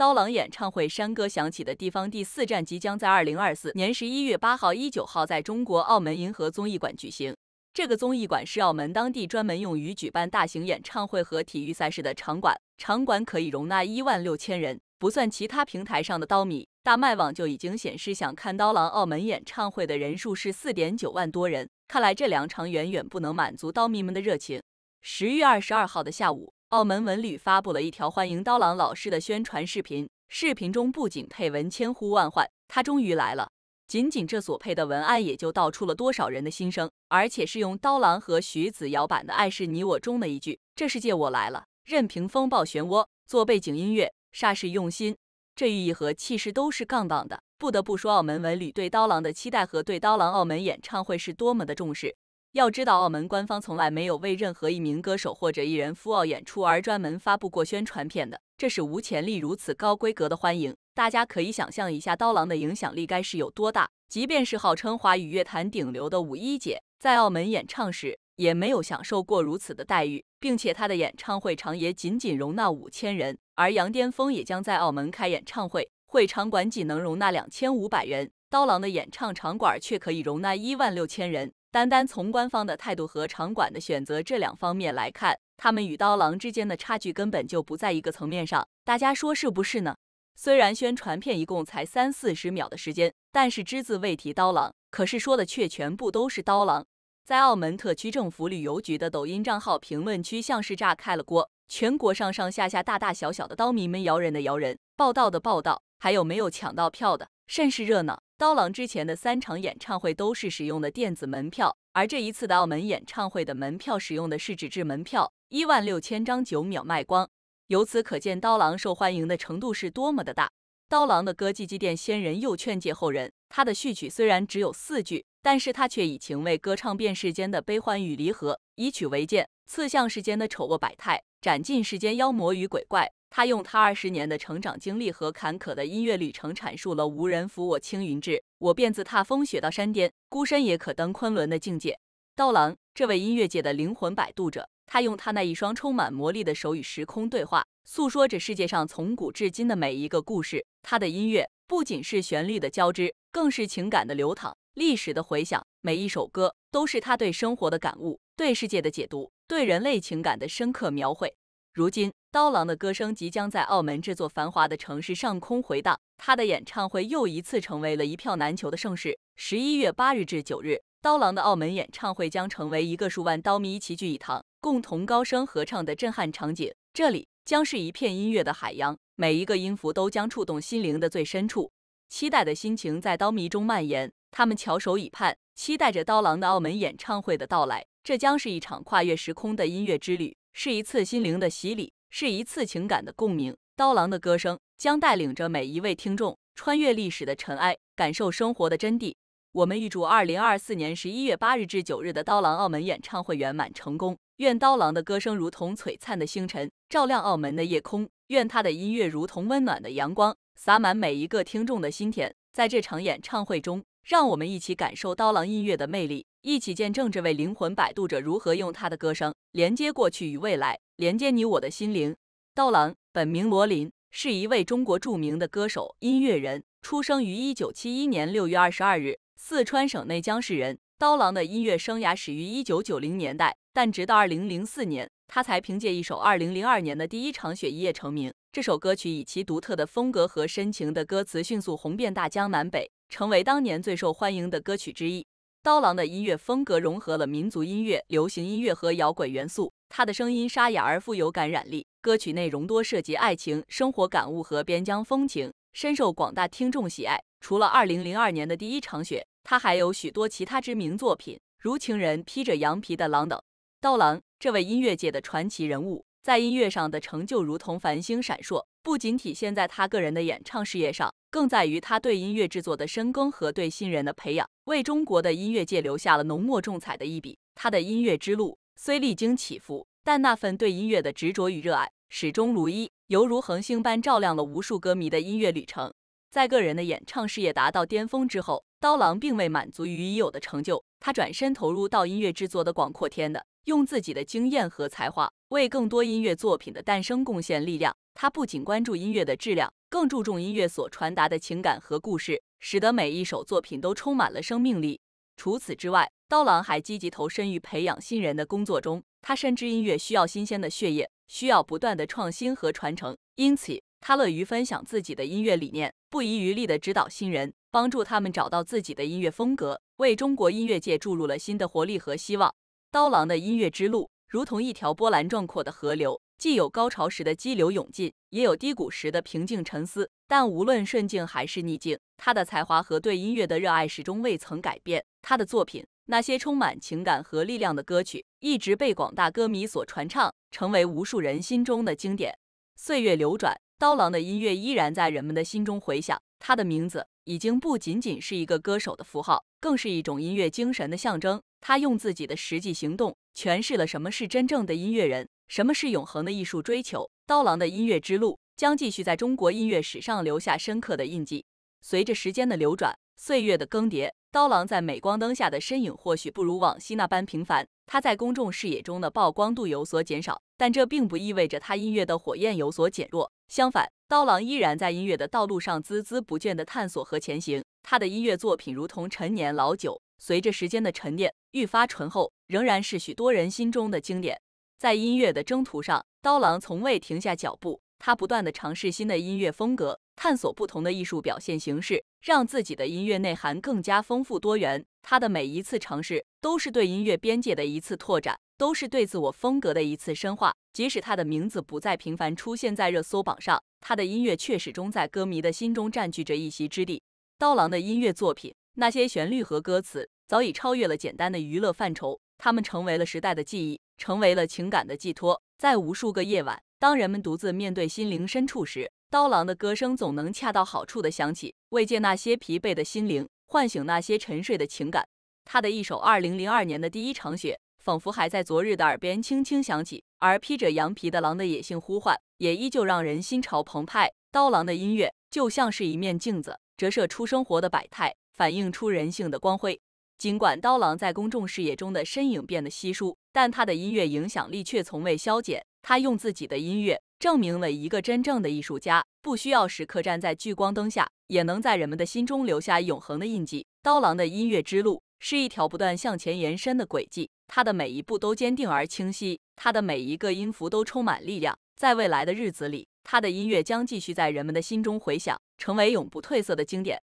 刀郎演唱会山歌响起的地方第四站即将在二零二四年十一月八号一九号在中国澳门银河综艺馆举行。这个综艺馆是澳门当地专门用于举办大型演唱会和体育赛事的场馆，场馆可以容纳一万六千人。不算其他平台上的刀迷，大麦网就已经显示想看刀郎澳门演唱会的人数是四点九万多人。看来这两场远远不能满足刀迷们的热情。十月二十二号的下午。澳门文旅发布了一条欢迎刀郎老师的宣传视频，视频中不仅配文千呼万唤，他终于来了。仅仅这所配的文案，也就道出了多少人的心声，而且是用刀郎和徐子瑶版的《爱是你我》中的一句“这世界我来了，任凭风暴漩涡”，做背景音乐，煞是用心。这寓意和气势都是杠杠的。不得不说，澳门文旅对刀郎的期待和对刀郎澳门演唱会是多么的重视。要知道，澳门官方从来没有为任何一名歌手或者艺人赴澳演出而专门发布过宣传片的，这是无潜力如此高规格的欢迎。大家可以想象一下，刀郎的影响力该是有多大。即便是号称华语乐坛顶流的五一姐，在澳门演唱时也没有享受过如此的待遇，并且她的演唱会场也仅仅容纳五千人。而杨巅峰也将在澳门开演唱会，会场馆仅能容纳两千五百人，刀郎的演唱场馆却可以容纳一万六千人。单单从官方的态度和场馆的选择这两方面来看，他们与刀郎之间的差距根本就不在一个层面上，大家说是不是呢？虽然宣传片一共才三四十秒的时间，但是只字未提刀郎，可是说的却全部都是刀郎。在澳门特区政府旅游局的抖音账号评论区像是炸开了锅，全国上上下下大大小小的刀迷们，摇人的摇人，报道的报道，还有没有抢到票的，甚是热闹。刀郎之前的三场演唱会都是使用的电子门票，而这一次的澳门演唱会的门票使用的是纸质门票，一万六千张九秒卖光。由此可见，刀郎受欢迎的程度是多么的大。刀郎的歌既祭奠先人，又劝诫后人。他的序曲虽然只有四句，但是他却以情为歌唱遍世间的悲欢与离合，以曲为剑，刺向世间的丑恶百态，斩尽世间妖魔与鬼怪。他用他二十年的成长经历和坎坷的音乐旅程，阐述了“无人扶我青云志，我便自踏风雪到山巅，孤身也可登昆仑”的境界。刀郎，这位音乐界的灵魂摆渡者，他用他那一双充满魔力的手与时空对话，诉说着世界上从古至今的每一个故事。他的音乐不仅是旋律的交织，更是情感的流淌、历史的回响。每一首歌都是他对生活的感悟、对世界的解读、对人类情感的深刻描绘。如今。刀郎的歌声即将在澳门这座繁华的城市上空回荡，他的演唱会又一次成为了一票难求的盛事。十一月八日至九日，刀郎的澳门演唱会将成为一个数万刀迷齐聚一堂、共同高声合唱的震撼场景。这里将是一片音乐的海洋，每一个音符都将触动心灵的最深处。期待的心情在刀迷中蔓延，他们翘首以盼，期待着刀郎的澳门演唱会的到来。这将是一场跨越时空的音乐之旅，是一次心灵的洗礼。是一次情感的共鸣，刀郎的歌声将带领着每一位听众穿越历史的尘埃，感受生活的真谛。我们预祝二零二四年十一月八日至九日的刀郎澳门演唱会圆满成功。愿刀郎的歌声如同璀璨的星辰，照亮澳门的夜空；愿他的音乐如同温暖的阳光，洒满每一个听众的心田。在这场演唱会中，让我们一起感受刀郎音乐的魅力，一起见证这位灵魂摆渡者如何用他的歌声连接过去与未来，连接你我的心灵。刀郎本名罗林，是一位中国著名的歌手、音乐人，出生于一九七一年六月二十二日，四川省内江市人。刀郎的音乐生涯始于一九九零年代，但直到二零零四年，他才凭借一首二零零二年的《第一场雪》一夜成名。这首歌曲以其独特的风格和深情的歌词，迅速红遍大江南北。成为当年最受欢迎的歌曲之一。刀郎的音乐风格融合了民族音乐、流行音乐和摇滚元素，他的声音沙哑而富有感染力。歌曲内容多涉及爱情、生活感悟和边疆风情，深受广大听众喜爱。除了2002年的《第一场雪》，他还有许多其他知名作品，如《情人》《披着羊皮的狼》等。刀郎这位音乐界的传奇人物，在音乐上的成就如同繁星闪烁，不仅体现在他个人的演唱事业上。更在于他对音乐制作的深耕和对新人的培养，为中国的音乐界留下了浓墨重彩的一笔。他的音乐之路虽历经起伏，但那份对音乐的执着与热爱始终如一，犹如恒星般照亮了无数歌迷的音乐旅程。在个人的演唱事业达到巅峰之后，刀郎并未满足于已有的成就，他转身投入到音乐制作的广阔天地，用自己的经验和才华为更多音乐作品的诞生贡献力量。他不仅关注音乐的质量，更注重音乐所传达的情感和故事，使得每一首作品都充满了生命力。除此之外，刀郎还积极投身于培养新人的工作中。他深知音乐需要新鲜的血液，需要不断的创新和传承，因此。他乐于分享自己的音乐理念，不遗余力地指导新人，帮助他们找到自己的音乐风格，为中国音乐界注入了新的活力和希望。刀郎的音乐之路如同一条波澜壮阔的河流，既有高潮时的激流勇进，也有低谷时的平静沉思。但无论顺境还是逆境，他的才华和对音乐的热爱始终未曾改变。他的作品，那些充满情感和力量的歌曲，一直被广大歌迷所传唱，成为无数人心中的经典。岁月流转。刀郎的音乐依然在人们的心中回响，他的名字已经不仅仅是一个歌手的符号，更是一种音乐精神的象征。他用自己的实际行动诠释了什么是真正的音乐人，什么是永恒的艺术追求。刀郎的音乐之路将继续在中国音乐史上留下深刻的印记。随着时间的流转，岁月的更迭，刀郎在镁光灯下的身影或许不如往昔那般平凡，他在公众视野中的曝光度有所减少。但这并不意味着他音乐的火焰有所减弱。相反，刀郎依然在音乐的道路上孜孜不倦地探索和前行。他的音乐作品如同陈年老酒，随着时间的沉淀愈发醇厚，仍然是许多人心中的经典。在音乐的征途上，刀郎从未停下脚步。他不断地尝试新的音乐风格，探索不同的艺术表现形式，让自己的音乐内涵更加丰富多元。他的每一次尝试都是对音乐边界的一次拓展。都是对自我风格的一次深化。即使他的名字不再频繁出现在热搜榜上，他的音乐却始终在歌迷的心中占据着一席之地。刀郎的音乐作品，那些旋律和歌词，早已超越了简单的娱乐范畴，他们成为了时代的记忆，成为了情感的寄托。在无数个夜晚，当人们独自面对心灵深处时，刀郎的歌声总能恰到好处地响起，慰藉那些疲惫的心灵，唤醒那些沉睡的情感。他的一首《二零零二年的第一场雪》。仿佛还在昨日的耳边轻轻响起，而披着羊皮的狼的野性呼唤也依旧让人心潮澎湃。刀郎的音乐就像是一面镜子，折射出生活的百态，反映出人性的光辉。尽管刀郎在公众视野中的身影变得稀疏，但他的音乐影响力却从未消减。他用自己的音乐证明了一个真正的艺术家不需要时刻站在聚光灯下，也能在人们的心中留下永恒的印记。刀郎的音乐之路。是一条不断向前延伸的轨迹，它的每一步都坚定而清晰，它的每一个音符都充满力量。在未来的日子里，他的音乐将继续在人们的心中回响，成为永不褪色的经典。